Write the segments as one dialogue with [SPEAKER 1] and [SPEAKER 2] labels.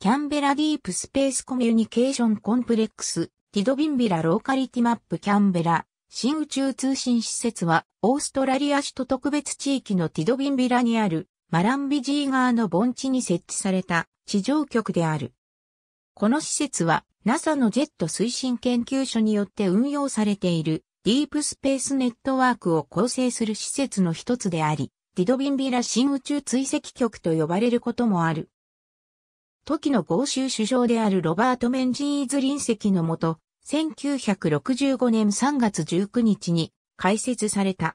[SPEAKER 1] キャンベラディープスペースコミュニケーションコンプレックス、ティドビンビラローカリティマップキャンベラ、新宇宙通信施設は、オーストラリア首都特別地域のティドビンビラにある、マランビジー川の盆地に設置された地上局である。この施設は、NASA のジェット推進研究所によって運用されている、ディープスペースネットワークを構成する施設の一つであり、ティドビンビラ新宇宙追跡局と呼ばれることもある。時の豪州首相であるロバート・メンジーズ臨席のもと、1965年3月19日に開設された。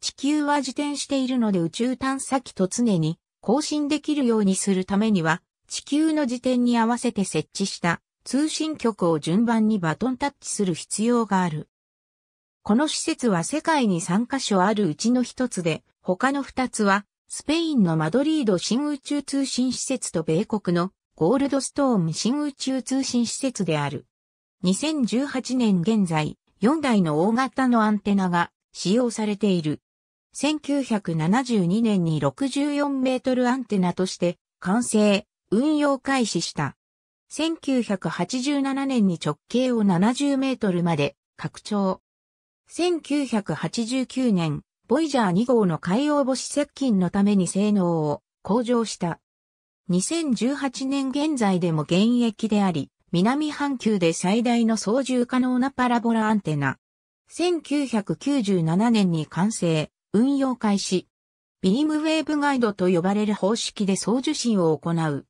[SPEAKER 1] 地球は自転しているので宇宙探査機と常に更新できるようにするためには、地球の自転に合わせて設置した通信局を順番にバトンタッチする必要がある。この施設は世界に3カ所あるうちの1つで、他の2つはスペインのマドリード新宇宙通信施設と米国のゴールドストーン新宇宙通信施設である。2018年現在、4台の大型のアンテナが使用されている。1972年に64メートルアンテナとして完成、運用開始した。1987年に直径を70メートルまで拡張。1989年、ボイジャー2号の海洋母子接近のために性能を向上した。2018年現在でも現役であり、南半球で最大の操縦可能なパラボラアンテナ。1997年に完成、運用開始。ビームウェーブガイドと呼ばれる方式で操縦信を行う。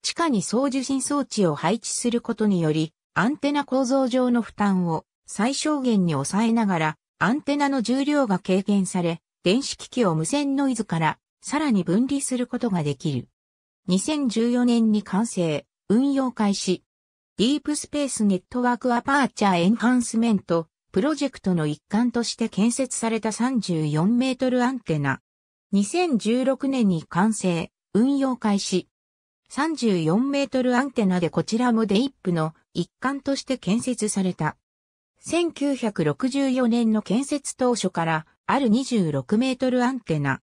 [SPEAKER 1] 地下に操縦信装置を配置することにより、アンテナ構造上の負担を最小限に抑えながら、アンテナの重量が軽減され、電子機器を無線ノイズからさらに分離することができる。2014年に完成、運用開始。ディープスペースネットワークアパーチャーエンハンスメントプロジェクトの一環として建設された34メートルアンテナ。2016年に完成、運用開始。34メートルアンテナでこちらもデイップの一環として建設された。1964年の建設当初からある26メートルアンテナ。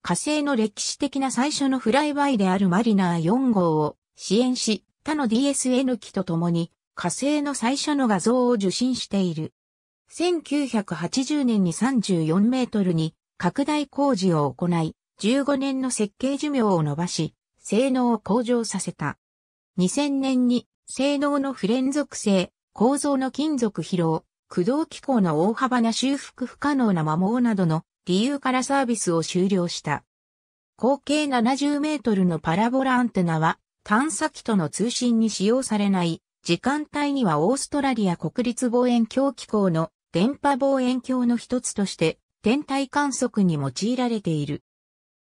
[SPEAKER 1] 火星の歴史的な最初のフライバイであるマリナー4号を支援し、他の DSN 機と共に火星の最初の画像を受信している。1980年に34メートルに拡大工事を行い、15年の設計寿命を伸ばし、性能を向上させた。2000年に性能の不連続性、構造の金属疲労、駆動機構の大幅な修復不可能な摩耗などの理由からサービスを終了した。口径70メートルのパラボラアンテナは探査機との通信に使用されない。時間帯にはオーストラリア国立望遠鏡機構の電波望遠鏡の一つとして天体観測に用いられている。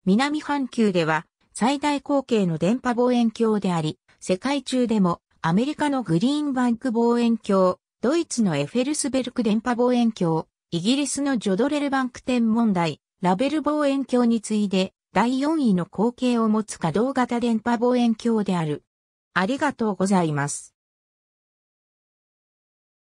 [SPEAKER 1] 南半球では最大口径の電波望遠鏡であり、世界中でもアメリカのグリーンバンク望遠鏡、ドイツのエフェルスベルク電波望遠鏡、イギリスのジョドレルバンク天文台、ラベル望遠鏡に次いで第4位の光景を持つ可動型電波望遠鏡である。ありがとうございます。